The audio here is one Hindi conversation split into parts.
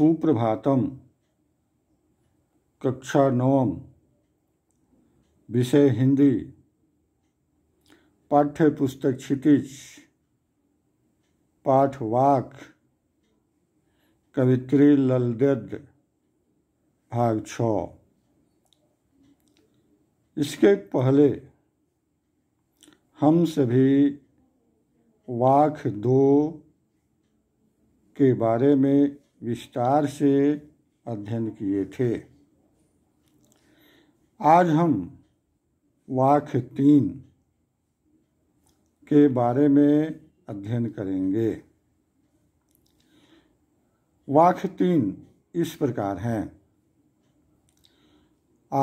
सुप्रभातम कक्षा नवम विषय हिंदी पाठ्य पुस्तक क्षितिज पाठवाक कवित्री ललदेद भाग छ इसके पहले हम सभी वाक दो के बारे में विस्तार से अध्ययन किए थे आज हम वाक्य तीन के बारे में अध्ययन करेंगे वाक्य तीन इस प्रकार हैं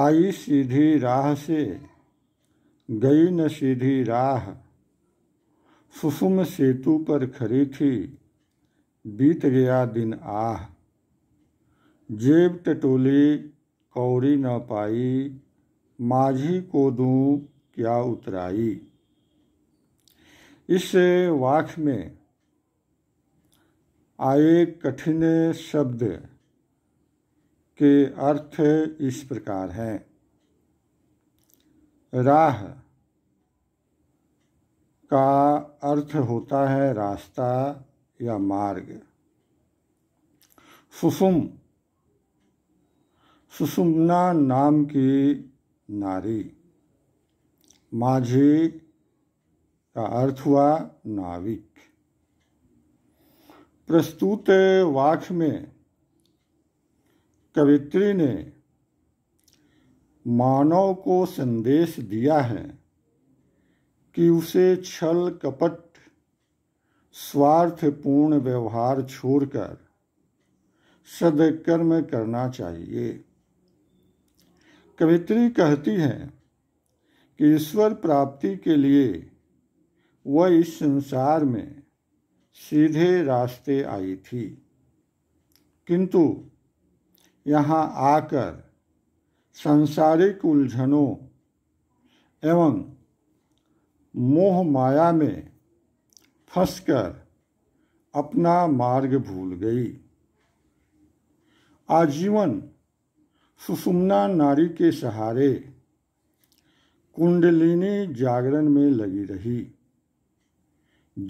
आई सीधी राह से गई न सीधी राह सुसुम सेतु पर खड़ी थी बीत गया दिन आह जेब टटोली कौड़ी न पाई माझी को दूँ क्या उतराई इस वाक्य में आए कठिन शब्द के अर्थ इस प्रकार हैं राह का अर्थ होता है रास्ता या मार्ग सुसुम सुसुमना नाम की नारी माझी का अर्थ हुआ नाविक प्रस्तुत वाक में कवित्री ने मानव को संदेश दिया है कि उसे छल कपट स्वार्थपूर्ण व्यवहार छोड़कर सदकर्म करना चाहिए कवित्री कहती है कि ईश्वर प्राप्ति के लिए वह इस संसार में सीधे रास्ते आई थी किंतु यहाँ आकर सांसारिक उलझनों एवं मोह माया में फंसकर अपना मार्ग भूल गई आजीवन सुषुम्ना नारी के सहारे कुंडलिनी जागरण में लगी रही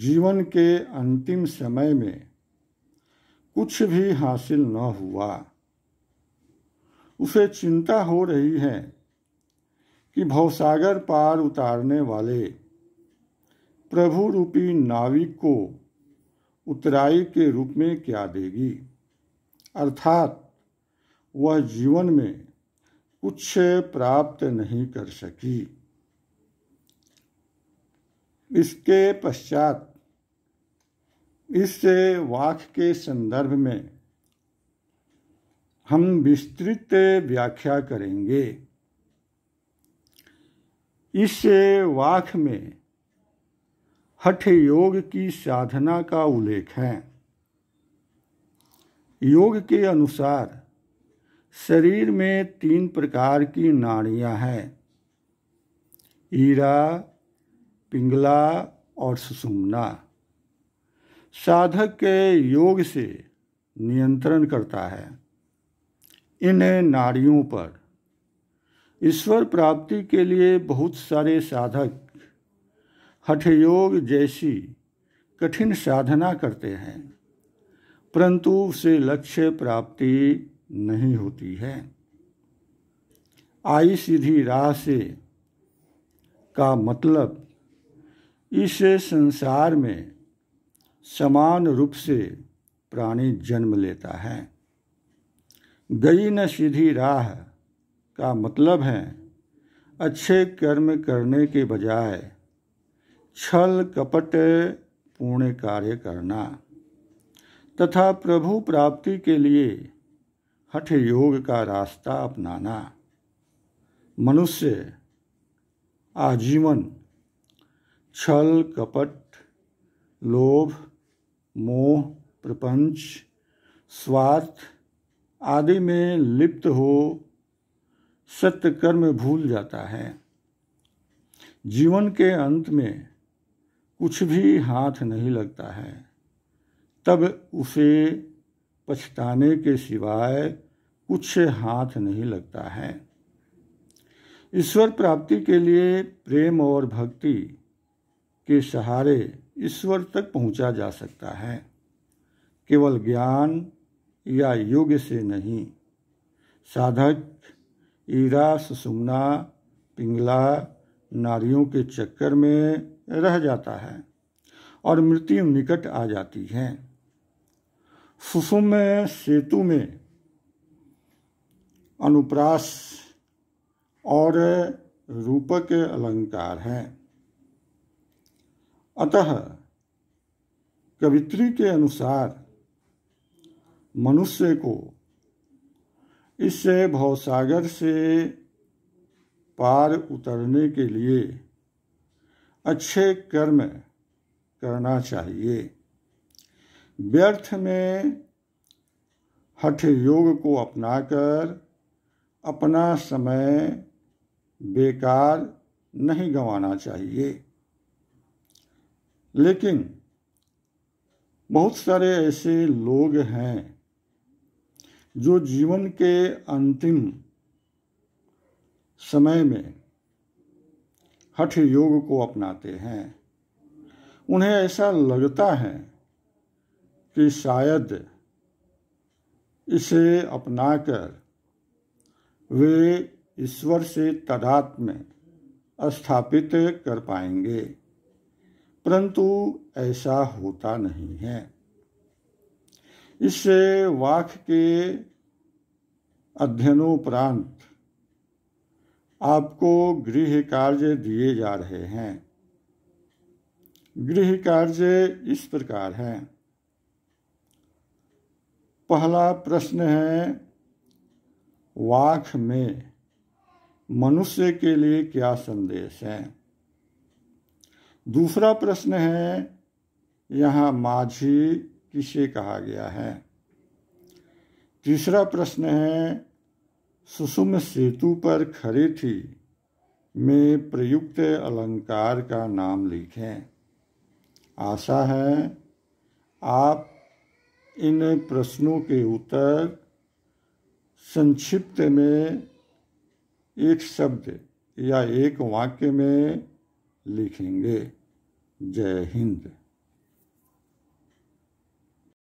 जीवन के अंतिम समय में कुछ भी हासिल न हुआ उसे चिंता हो रही है कि भवसागर पार उतारने वाले प्रभु रूपी नाविक को उतराई के रूप में क्या देगी अर्थात वह जीवन में कुछ प्राप्त नहीं कर सकी इसके पश्चात इस वाक के संदर्भ में हम विस्तृत व्याख्या करेंगे इस वाक में हठ योग की साधना का उल्लेख है योग के अनुसार शरीर में तीन प्रकार की नाड़ियां हैं ईरा पिंगला और सुसुमना साधक के योग से नियंत्रण करता है इन नाड़ियों पर ईश्वर प्राप्ति के लिए बहुत सारे साधक योग जैसी कठिन साधना करते हैं परंतु उसे लक्ष्य प्राप्ति नहीं होती है आई सीधी राह से का मतलब इस संसार में समान रूप से प्राणी जन्म लेता है गई न सीधी राह का मतलब है अच्छे कर्म करने के बजाय छल कपट पूर्ण कार्य करना तथा प्रभु प्राप्ति के लिए हठ योग का रास्ता अपनाना मनुष्य आजीवन छल कपट लोभ मोह प्रपंच स्वार्थ आदि में लिप्त हो सत्य कर्म भूल जाता है जीवन के अंत में कुछ भी हाथ नहीं लगता है तब उसे पछताने के सिवाय कुछ हाथ नहीं लगता है ईश्वर प्राप्ति के लिए प्रेम और भक्ति के सहारे ईश्वर तक पहुंचा जा सकता है केवल ज्ञान या योग से नहीं साधक ईरा सुसुमना पिंगला नारियों के चक्कर में रह जाता है और मृत्यु निकट आ जाती है सुषुम सेतु में अनुप्रास और रूपक अलंकार है अतः कवित्री के अनुसार मनुष्य को इस भवसागर से पार उतरने के लिए अच्छे कर्म करना चाहिए व्यर्थ में हठ योग को अपनाकर अपना समय बेकार नहीं गंवाना चाहिए लेकिन बहुत सारे ऐसे लोग हैं जो जीवन के अंतिम समय में हठ योग को अपनाते हैं उन्हें ऐसा लगता है कि शायद इसे अपनाकर वे ईश्वर से तदात्म स्थापित कर पाएंगे परंतु ऐसा होता नहीं है इससे वाक के अध्ययनोपरांत आपको गृह कार्य दिए जा रहे हैं गृह कार्य इस प्रकार है पहला प्रश्न है वाक में मनुष्य के लिए क्या संदेश है दूसरा प्रश्न है यहाँ माझी किसे कहा गया है तीसरा प्रश्न है सुषुम सेतु पर खड़ी थी में प्रयुक्त अलंकार का नाम लिखें आशा है आप इन प्रश्नों के उत्तर संक्षिप्त में एक शब्द या एक वाक्य में लिखेंगे जय हिंद